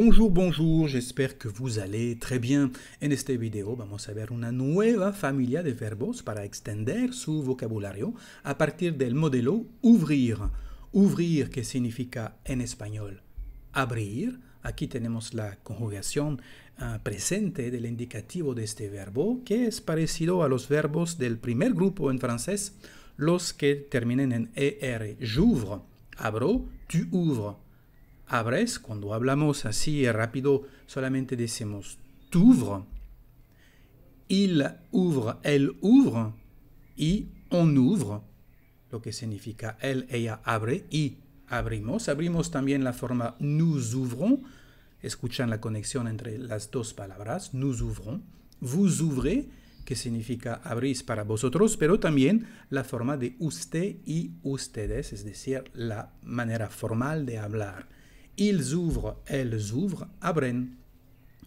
Bonjour, bonjour, j'espère que vous allez très bien. En cette vidéo, vamos a ver una nueva familia de verbos para extender su vocabulario à partir del modelo ouvrir. Ouvrir que significa en español abrir. Aquí tenemos la conjugación ah, presente del indicativo de este verbo que es parecido a los verbos del primer grupo en francés, los que terminan en ER. J'ouvre, abro, tu ouvres. abres, cuando hablamos así rápido, solamente decimos t'ouvre, il ouvre, elle ouvre y on ouvre, lo que significa él, ella abre y abrimos. Abrimos también la forma nous ouvrons. Escuchan la conexión entre las dos palabras, nous ouvrons. Vous ouvrez, que significa abrís para vosotros, pero también la forma de usted y ustedes, es decir, la manera formal de hablar. Ils ouvrent, elles ouvrent, abren.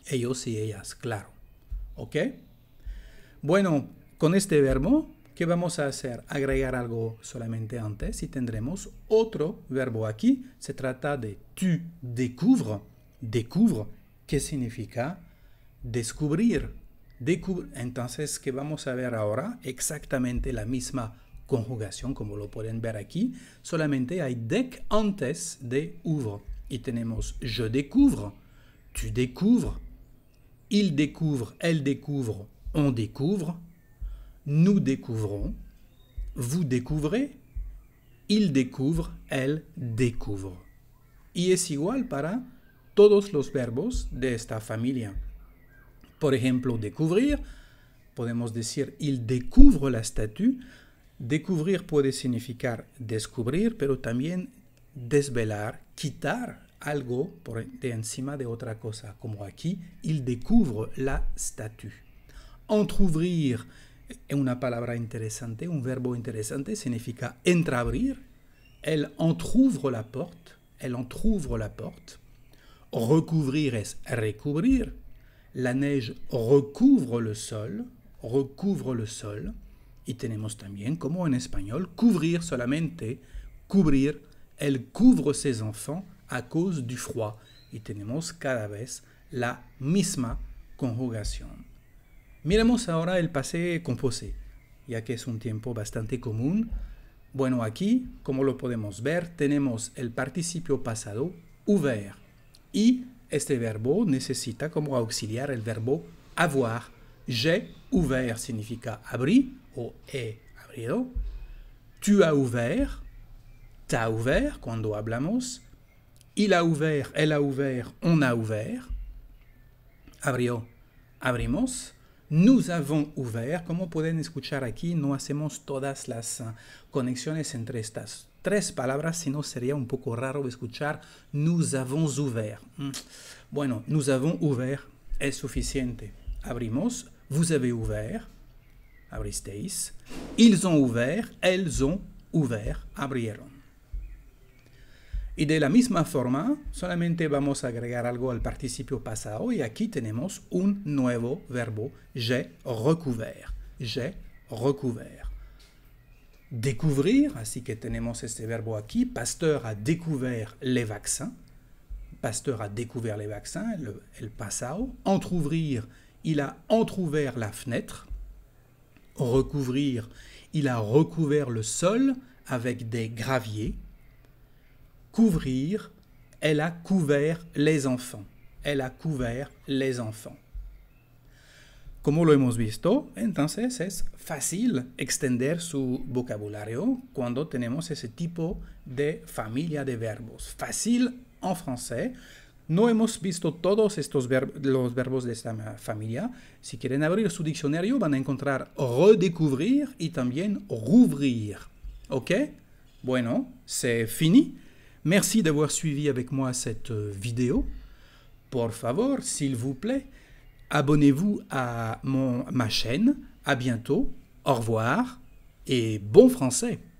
Ellos y ellas, claro. ¿Ok? Bueno, con este verbo, ¿qué vamos a hacer? Agregar algo solamente antes y tendremos otro verbo aquí. Se trata de tu découvres. Découvre, ¿qué significa descubrir? Entonces, ¿qué vamos a ver ahora? Exactamente la misma conjugación, como lo pueden ver aquí. Solamente hay dec antes de ouvre. nous je découvre, tu découvres, il découvre, elle découvre, on découvre, nous découvrons, vous découvrez, il découvre, elle découvre. Y es igual para todos los verbos de esta familia. Por ejemplo, découvrir, podemos decir il découvre la statue. Découvrir puede significar descubrir, pero también desvelar, Quitter algo por de encima de otra cosa, como aquí, il découvre la statue. Entrouvrir est una palabra interesante, un verbo interesante, significa entreabrir. Elle entrouvre la porte, elle entrouvre la porte. Recouvrir est recouvrir. La neige recouvre le sol, recouvre le sol. Y tenemos también, como en español, couvrir solamente, couvrir elle couvre ses enfants à cause du froid. Et tenemos cada la misma conjugación. Miremos ahora el passé composé, ya que es un tiempo bastante común. Bueno, aquí, como lo podemos ver, tenemos el participio pasado ouvert. Y este verbo necesita como auxiliar el verbo avoir. J'ai ouvert significa abrir o he abrido. Tu as ouvert a ouvert, on hablamos, il a ouvert, elle a ouvert, on a ouvert, abrió, abrimos, nous avons ouvert, como pueden escuchar aquí, no hacemos todas las eh, conexiones entre estas trois palabras, Sinon, sería un poco raro escuchar nous avons ouvert. Mm. Bueno, nous avons ouvert es suficiente. Abrimos, vous avez ouvert, abristeis, ils ont ouvert, elles ont ouvert, abrieron. Et de la misma forma, solamente vamos a agregar algo al participio pasado y aquí tenemos un nuevo verbo j'ai recouvert. J'ai recouvert. Découvrir, así que tenemos este verbo aquí. Pasteur a découvert les vaccins. Pasteur a découvert les vaccins, le, el pasado. Entrouvrir, il a entrouvert la fenêtre. Recouvrir, il a recouvert le sol avec des graviers couvrir, elle a couvert les enfants. Elle a couvert les enfants. Como lo hemos visto, entonces es fácil extender su vocabulario cuando tenemos ese tipo de familia de verbos. Fácil en francés. No hemos visto todos estos los verbos de esta familia. Si quieren abrir su diccionario van a encontrar redécouvrir y también rouvrir. ¿Ok? Bueno, c'est fini. Merci d'avoir suivi avec moi cette euh, vidéo. Pour favor, s'il vous plaît, abonnez-vous à mon, ma chaîne. À bientôt, au revoir et bon français.